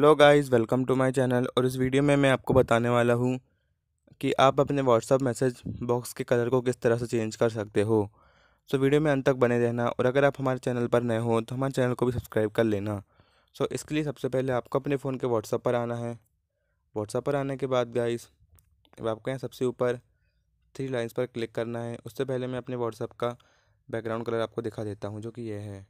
hello guys welcome to my channel और इस video में मैं आपको बताने वाला हूँ कि आप अपने व्हाट्सअप मैसेज बॉक्स के कलर को किस तरह से चेंज कर सकते हो सो so, वीडियो में अंत तक बने रहना और अगर आप हमारे चैनल पर नए हो तो हमारे चैनल को भी सब्सक्राइब कर लेना सो so, इसके लिए सबसे पहले आपको अपने फ़ोन के व्हाट्सअप पर आना है व्हाट्सअप पर आने के बाद गाइस आपको यहाँ सबसे ऊपर थ्री लाइन्स पर क्लिक करना है उससे पहले मैं अपने व्हाट्सअप का बैकग्राउंड कलर आपको दिखा देता हूँ जो कि यह है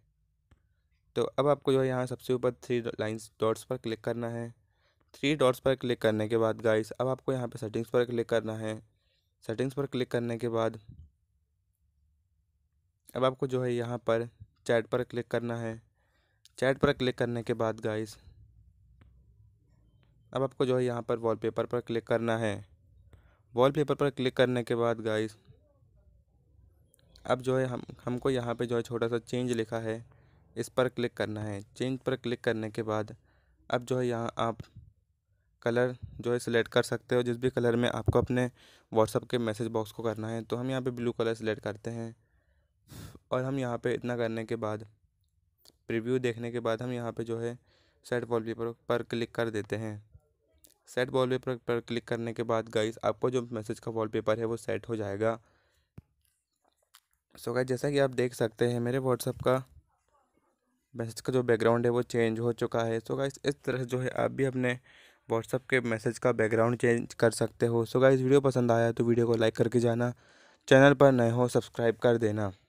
तो अब आपको जो है यहाँ सबसे ऊपर थ्री लाइन्स डॉट्स पर क्लिक करना है थ्री डॉट्स पर क्लिक करने के बाद गाइस अब आपको यहाँ पे सेटिंग्स पर क्लिक करना है सेटिंग्स पर क्लिक करने के बाद अब आपको जो है यहाँ पर चैट पर क्लिक करना है चैट पर क्लिक करने के बाद गाइस अब आपको जो है यहाँ पर वॉलपेपर पर क्लिक करना है वॉलपेपर पर क्लिक करने के बाद गाइस अब जो है हम हमको यहाँ पे जो है छोटा सा चेंज लिखा है इस पर क्लिक करना है चेंज पर क्लिक करने के बाद अब जो है यहाँ आप कलर जो है सिलेक्ट कर सकते हो जिस भी कलर में आपको अपने व्हाट्सअप के मैसेज बॉक्स को करना है तो हम यहाँ पे ब्लू कलर सिलेक्ट करते हैं और हम यहाँ पे इतना करने के बाद प्रीव्यू देखने के बाद हम यहाँ पे जो है सेट वॉलपेपर पर क्लिक कर देते हैं सेट वॉलपेपर पर क्लिक करने के बाद गाइस आपको जो मैसेज का वॉलपेपर है वो सेट हो जाएगा सो so गाइस जैसा कि आप देख सकते हैं मेरे व्हाट्सअप का मैसेज का जो बैकग्राउंड है वो चेंज हो चुका है सो गाइस इस तरह से जो है आप भी अपने व्हाट्सअप के मैसेज का बैकग्राउंड चेंज कर सकते हो सो गाइस वीडियो पसंद आया तो वीडियो को लाइक करके जाना चैनल पर नए हो सब्सक्राइब कर देना